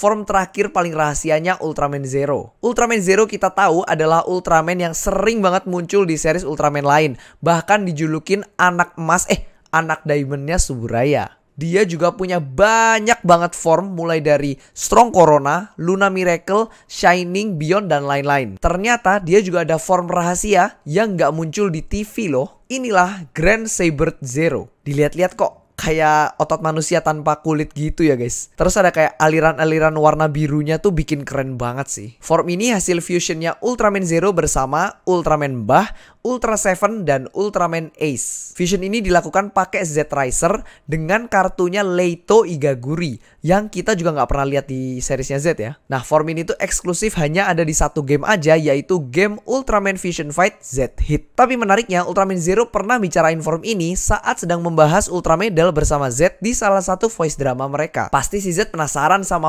form terakhir paling rahasianya Ultraman Zero. Ultraman Zero kita tahu adalah Ultraman yang sering banget muncul di series Ultraman lain. Bahkan dijulukin anak emas, eh anak diamondnya Suburaya. Dia juga punya banyak banget form mulai dari Strong Corona, Luna Miracle, Shining, Beyond, dan lain-lain. Ternyata dia juga ada form rahasia yang nggak muncul di TV loh. Inilah Grand Saber Zero. Dilihat-lihat kok kayak otot manusia tanpa kulit gitu ya guys. Terus ada kayak aliran-aliran warna birunya tuh bikin keren banget sih. Form ini hasil fusionnya Ultraman Zero bersama Ultraman Bah, Ultra Seven, dan Ultraman Ace. Fusion ini dilakukan pakai Z-Riser dengan kartunya Leito Igaguri yang kita juga nggak pernah lihat di seriesnya Z ya. Nah form ini tuh eksklusif hanya ada di satu game aja yaitu game Ultraman Fusion Fight Z-Hit. Tapi menariknya Ultraman Zero pernah bicarain form ini saat sedang membahas Ultraman Medal bersama Z di salah satu voice drama mereka. Pasti si Z penasaran sama